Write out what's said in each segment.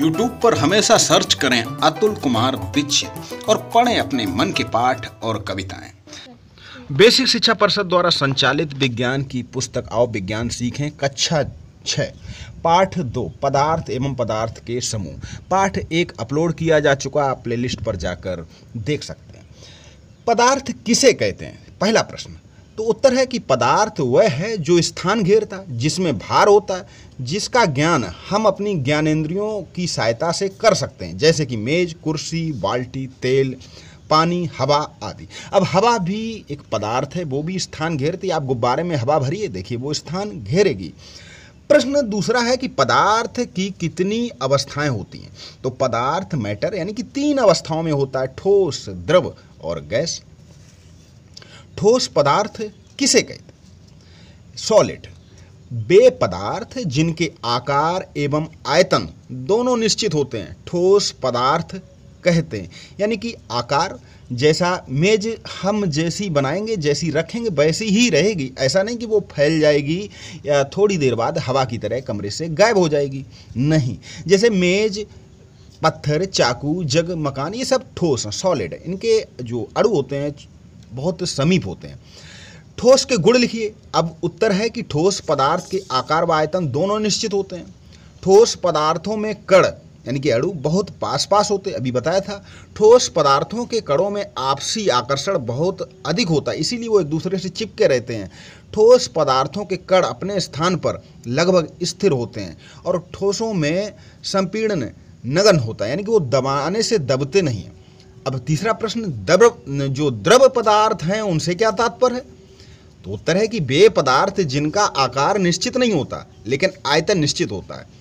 YouTube पर हमेशा search करें अतुल कुमार दीक्षित और पढ़ें अपने मन के पाठ और कविताएं बेसिक शिक्षा परिषद द्वारा संचालित विज्ञान की पुस्तक आओ विज्ञान सीखें कक्षा छः पाठ दो पदार्थ एवं पदार्थ के समूह पाठ एक अपलोड किया जा चुका आप प्लेलिस्ट पर जाकर देख सकते हैं पदार्थ किसे कहते हैं पहला प्रश्न तो उत्तर है कि पदार्थ वह है जो स्थान घेरता है जिसमें भार होता है जिसका ज्ञान हम अपनी ज्ञानेंद्रियों की सहायता से कर सकते हैं जैसे कि मेज कुर्सी बाल्टी तेल पानी हवा आदि अब हवा भी एक पदार्थ है वो भी स्थान घेरती आप गुब्बारे में हवा भरिए देखिए वो स्थान घेरेगी प्रश्न दूसरा है कि पदार्थ की कितनी अवस्थाएं होती हैं तो पदार्थ मैटर यानी कि तीन अवस्थाओं में होता है ठोस द्रव और गैस ठोस पदार्थ किसे कहते सॉलिड बे पदार्थ जिनके आकार एवं आयतन दोनों निश्चित होते हैं ठोस पदार्थ कहते हैं यानी कि आकार जैसा मेज हम जैसी बनाएंगे जैसी रखेंगे वैसी ही रहेगी ऐसा नहीं कि वो फैल जाएगी या थोड़ी देर बाद हवा की तरह कमरे से गायब हो जाएगी नहीं जैसे मेज पत्थर चाकू जग मकान ये सब ठोस हैं सॉलिड इनके जो अड़ू होते हैं बहुत समीप होते हैं ठोस के गुण लिखिए अब उत्तर है कि ठोस पदार्थ के आकार व आयतन दोनों निश्चित होते हैं ठोस पदार्थों में कड़ यानी कि अड़ू बहुत पास पास होते अभी बताया था ठोस पदार्थों के कड़ों में आपसी आकर्षण बहुत अधिक होता है इसीलिए वो एक दूसरे से चिपके रहते हैं ठोस पदार्थों के कड़ अपने स्थान पर लगभग स्थिर होते हैं और ठोसों में संपीड़न नगन होता है यानी कि वो दबाने से दबते नहीं हैं अब तीसरा प्रश्न द्रव जो द्रव पदार्थ हैं उनसे क्या तात्पर्य है तो उत्तर है कि वे पदार्थ जिनका आकार निश्चित नहीं होता लेकिन आयतन निश्चित होता है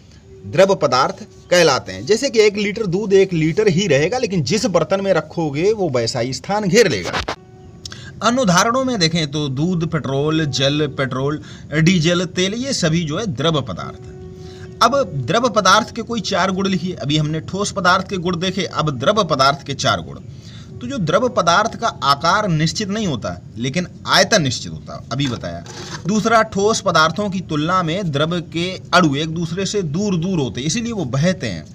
द्रव पदार्थ कहलाते हैं जैसे कि एक लीटर दूध एक लीटर ही रहेगा लेकिन जिस बर्तन में रखोगे वो वैसा ही स्थान घेर लेगा अन्य उदाहरणों में देखें तो दूध पेट्रोल जल पेट्रोल डीजल तेल ये सभी जो है द्रव पदार्थ है अब द्रव पदार्थ के कोई चार गुण लिखिए अभी हमने ठोस पदार्थ के गुण देखे अब द्रव पदार्थ के चार गुण तो जो द्रव पदार्थ का आकार निश्चित नहीं होता लेकिन आयतन निश्चित होता है अभी बताया दूसरा ठोस पदार्थों की तुलना में द्रव के अड़ु एक दूसरे से दूर दूर होते इसीलिए वो बहते हैं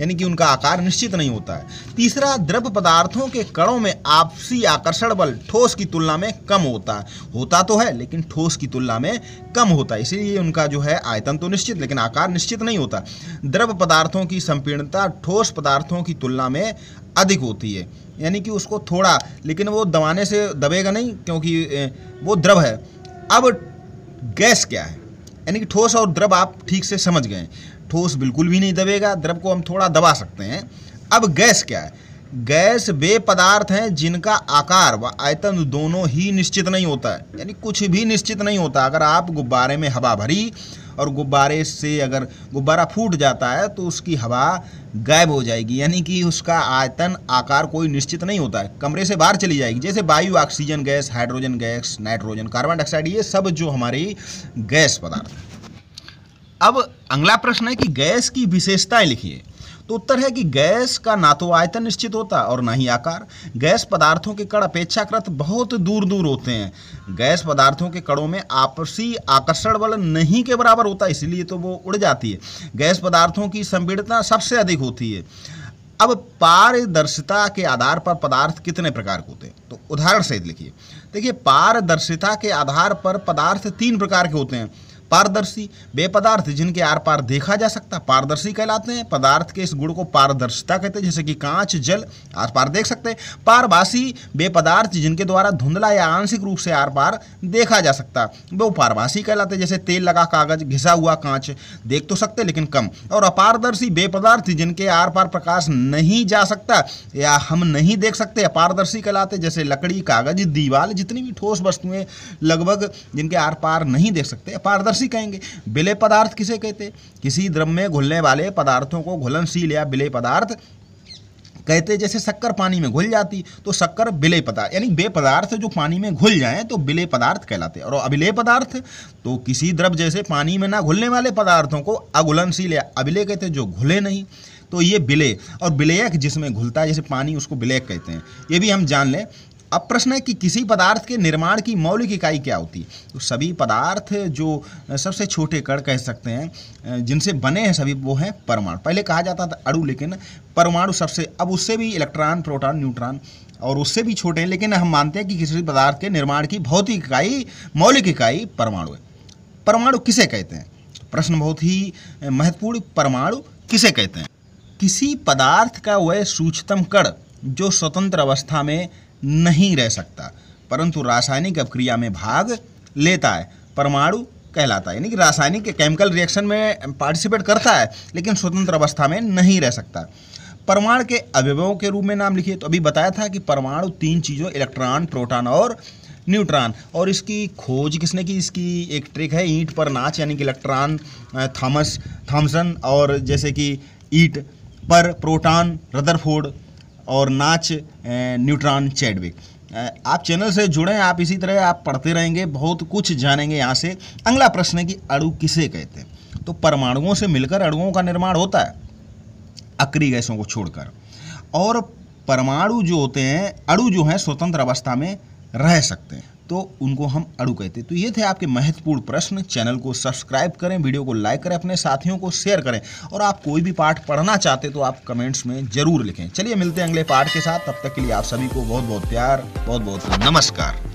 यानी कि उनका आकार निश्चित नहीं होता है तीसरा द्रव्य पदार्थों के कणों में आपसी आकर्षण बल ठोस की तुलना में कम होता है होता तो है लेकिन ठोस की तुलना में कम होता है इसीलिए उनका जो है आयतन तो निश्चित लेकिन आकार निश्चित नहीं होता द्रव्य पदार्थों की संपीर्णता ठोस पदार्थों की तुलना में अधिक होती है यानी कि उसको थोड़ा लेकिन वो दबाने से दबेगा नहीं क्योंकि वो द्रव है अब गैस क्या है यानी कि ठोस और द्रव आप ठीक से समझ गए ठोस बिल्कुल भी नहीं दबेगा द्रव को हम थोड़ा दबा सकते हैं अब गैस क्या है गैस वे पदार्थ हैं जिनका आकार व आयतन दोनों ही निश्चित नहीं होता है यानी कुछ भी निश्चित नहीं होता अगर आप गुब्बारे में हवा भरी और गुब्बारे से अगर गुब्बारा फूट जाता है तो उसकी हवा गायब हो जाएगी यानी कि उसका आयतन आकार कोई निश्चित नहीं होता है कमरे से बाहर चली जाएगी जैसे वायु oxygen gas hydrogen gas nitrogen carbon dioxide ये सब जो हमारी गैस पदार्थ अब अगला प्रश्न है कि गैस की विशेषताएं लिखिए तो उत्तर है कि गैस का ना तो आयतन निश्चित होता और ना ही आकार गैस पदार्थों के कण अपेक्षाकृत बहुत दूर दूर होते हैं गैस पदार्थों के कणों में आपसी आकर्षण बल नहीं के बराबर होता इसलिए तो वो उड़ जाती है गैस पदार्थों की संपीड़िता सबसे अधिक होती है अब पारदर्शिता के आधार पर पदार्थ कितने प्रकार के होते हैं तो उदाहरण सहित लिखिए देखिए पारदर्शिता के आधार पर पदार्थ तीन प्रकार के होते हैं पारदर्शी वे पदार्थ जिनके आर पार देखा जा सकता पारदर्शी कहलाते हैं पदार्थ के इस गुण को पारदर्शिता कहते हैं जैसे कि कांच जल आर पार देख सकते हैं पारभाषी वे पदार्थ जिनके द्वारा धुंधला या आंशिक रूप से आर पार देखा जा सकता वो पारभाषी कहलाते हैं जैसे तेल लगा कागज घिसा हुआ कांच देख तो सकते लेकिन कम और अपारदर्शी वे पदार्थ जिनके आर पार प्रकाश नहीं जा सकता या हम नहीं देख सकते अपारदर्शी कहलाते जैसे लकड़ी कागज दीवार जितनी भी ठोस वस्तुएं लगभग जिनके आर पार नहीं देख सकते अपारदर्शी ही कहेंगे विलय पदार्थ किसे कहते किसी द्रव में घुलने वाले पदार्थों को घुलनशील या विलय पदार्थ कहते जैसे शक्कर पानी में घुल जाती तो शक्कर विलय पदार्थ यानी बे पदार्थ जो पानी में घुल जाए तो विलय पदार्थ कहलाते और अभिलय पदार्थ तो किसी द्रव जैसे पानी में ना घुलने वाले पदार्थों को अघुलनशील या अभिलय कहते जो घुले नहीं तो ये विलय और विलयक जिसमें घुलता है जैसे पानी उसको विलयक कहते हैं ये भी हम जान लें अब प्रश्न है कि किसी पदार्थ के निर्माण की मौलिक इकाई क्या होती है तो सभी पदार्थ जो सबसे छोटे कण कह सकते हैं जिनसे बने हैं सभी वो हैं परमाणु पहले कहा जाता था अड़ु लेकिन परमाणु सबसे अब उससे भी इलेक्ट्रॉन प्रोटॉन न्यूट्रॉन और उससे भी छोटे हैं लेकिन हम मानते हैं कि किसी पदार्थ के निर्माण की भौतिक इकाई मौलिक इकाई परमाणु है परमाणु किसे कहते हैं प्रश्न बहुत ही महत्वपूर्ण परमाणु किसे कहते हैं किसी पदार्थ का वह सूचतम कण जो स्वतंत्र अवस्था में नहीं रह सकता परंतु रासायनिक अपक्रिया में भाग लेता है परमाणु कहलाता है यानी कि रासायनिक केमिकल रिएक्शन में पार्टिसिपेट करता है लेकिन स्वतंत्र अवस्था में नहीं रह सकता परमाणु के अवयवों के रूप में नाम लिखिए तो अभी बताया था कि परमाणु तीन चीज़ों इलेक्ट्रॉन प्रोटॉन और न्यूट्रॉन और इसकी खोज किसने की इसकी एक ट्रिक है ईंट पर नाच यानी कि इलेक्ट्रॉन थॉमस थॉमसन और जैसे कि ईट पर प्रोटॉन रदरफोर्ड और नाच न्यूट्रॉन चैडविक आप चैनल से जुड़े हैं आप इसी तरह आप पढ़ते रहेंगे बहुत कुछ जानेंगे यहाँ से अगला प्रश्न है कि अड़ु किसे कहते हैं तो परमाणुओं से मिलकर अड़ुओं का निर्माण होता है अक्री गैसों को छोड़कर और परमाणु जो होते हैं अड़ु जो हैं स्वतंत्र अवस्था में रह सकते हैं तो उनको हम अड़ू कहते तो ये थे आपके महत्वपूर्ण प्रश्न चैनल को सब्सक्राइब करें वीडियो को लाइक करें अपने साथियों को शेयर करें और आप कोई भी पाठ पढ़ना चाहते तो आप कमेंट्स में ज़रूर लिखें चलिए मिलते हैं अगले पाठ के साथ तब तक के लिए आप सभी को बहुत बहुत प्यार बहुत बहुत नमस्कार